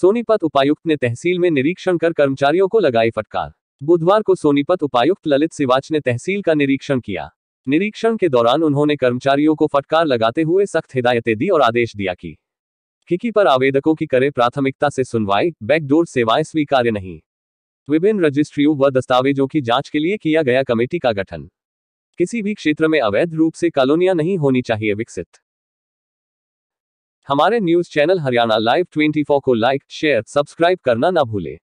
सोनीपत उपायुक्त ने तहसील में निरीक्षण कर कर्मचारियों को लगाई फटकार बुधवार को सोनीपत उपायुक्त ललित सिवाच ने तहसील का निरीक्षण किया निरीक्षण के दौरान उन्होंने कर्मचारियों को फटकार लगाते हुए सख्त हिदायतें दी और आदेश दिया कि किकी पर आवेदकों की करे प्राथमिकता से सुनवाई बैकडोर सेवाएं स्वीकार्य नहीं विभिन्न रजिस्ट्रियों व दस्तावेजों की जांच के लिए किया गया कमेटी का गठन किसी भी क्षेत्र में अवैध रूप से कॉलोनियां नहीं होनी चाहिए विकसित हमारे न्यूज चैनल हरियाणा लाइव 24 को लाइक शेयर सब्सक्राइब करना न भूलें